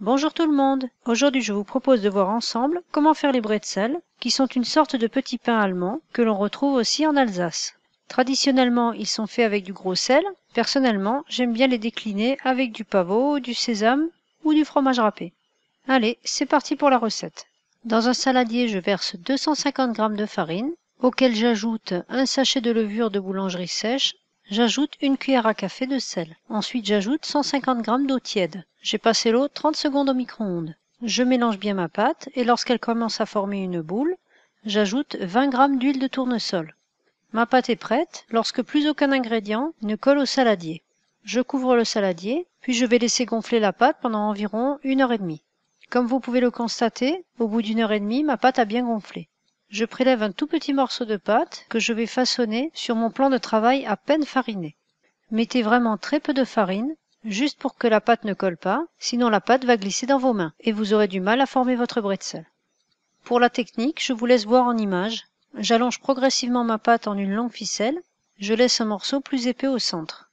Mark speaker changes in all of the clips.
Speaker 1: Bonjour tout le monde. Aujourd'hui, je vous propose de voir ensemble comment faire les bretzels, qui sont une sorte de petit pain allemand que l'on retrouve aussi en Alsace. Traditionnellement, ils sont faits avec du gros sel. Personnellement, j'aime bien les décliner avec du pavot, du sésame ou du fromage râpé. Allez, c'est parti pour la recette. Dans un saladier, je verse 250 g de farine, auquel j'ajoute un sachet de levure de boulangerie sèche, J'ajoute une cuillère à café de sel. Ensuite, j'ajoute 150 g d'eau tiède. J'ai passé l'eau 30 secondes au micro-ondes. Je mélange bien ma pâte et lorsqu'elle commence à former une boule, j'ajoute 20 g d'huile de tournesol. Ma pâte est prête lorsque plus aucun ingrédient ne colle au saladier. Je couvre le saladier, puis je vais laisser gonfler la pâte pendant environ une heure et demie. Comme vous pouvez le constater, au bout d'une heure et demie, ma pâte a bien gonflé je prélève un tout petit morceau de pâte que je vais façonner sur mon plan de travail à peine fariné. Mettez vraiment très peu de farine, juste pour que la pâte ne colle pas, sinon la pâte va glisser dans vos mains et vous aurez du mal à former votre bretzel. Pour la technique, je vous laisse voir en image. J'allonge progressivement ma pâte en une longue ficelle, je laisse un morceau plus épais au centre.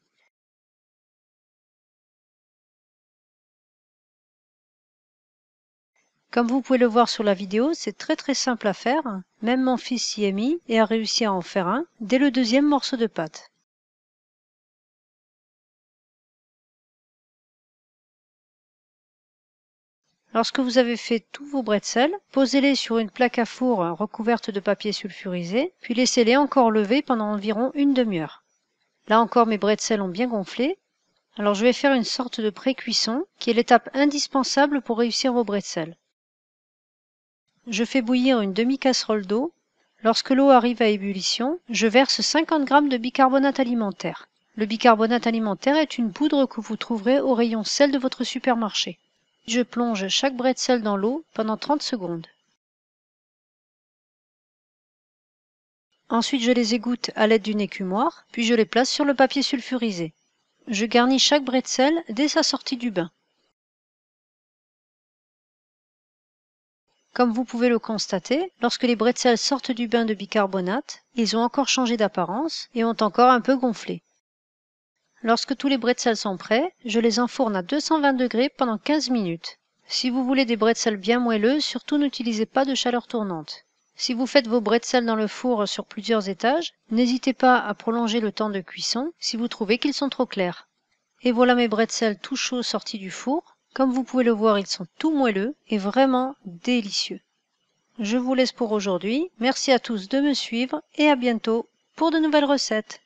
Speaker 1: Comme vous pouvez le voir sur la vidéo, c'est très très simple à faire. Même mon fils y est mis et a réussi à en faire un dès le deuxième morceau de pâte. Lorsque vous avez fait tous vos bretzels, posez-les sur une plaque à four recouverte de papier sulfurisé, puis laissez-les encore lever pendant environ une demi-heure. Là encore, mes bretzels ont bien gonflé. Alors je vais faire une sorte de pré-cuisson, qui est l'étape indispensable pour réussir vos bretzels. Je fais bouillir une demi-casserole d'eau. Lorsque l'eau arrive à ébullition, je verse 50 g de bicarbonate alimentaire. Le bicarbonate alimentaire est une poudre que vous trouverez au rayon sel de votre supermarché. Je plonge chaque sel dans l'eau pendant 30 secondes. Ensuite, je les égoutte à l'aide d'une écumoire, puis je les place sur le papier sulfurisé. Je garnis chaque sel dès sa sortie du bain. comme vous pouvez le constater lorsque les bretzels sortent du bain de bicarbonate ils ont encore changé d'apparence et ont encore un peu gonflé lorsque tous les bretzels sont prêts je les enfourne à pendant 15 minutes si vous voulez des bretzels bien moelleux surtout n'utilisez pas de chaleur tournante si vous faites vos bretzels dans le four sur plusieurs étages n'hésitez pas à prolonger le temps de cuisson si vous trouvez qu'ils sont trop clairs et voilà mes bretzels tout chauds sortis du four comme vous pouvez le voir, ils sont tout moelleux et vraiment délicieux. Je vous laisse pour aujourd'hui. Merci à tous de me suivre et à bientôt pour de nouvelles recettes.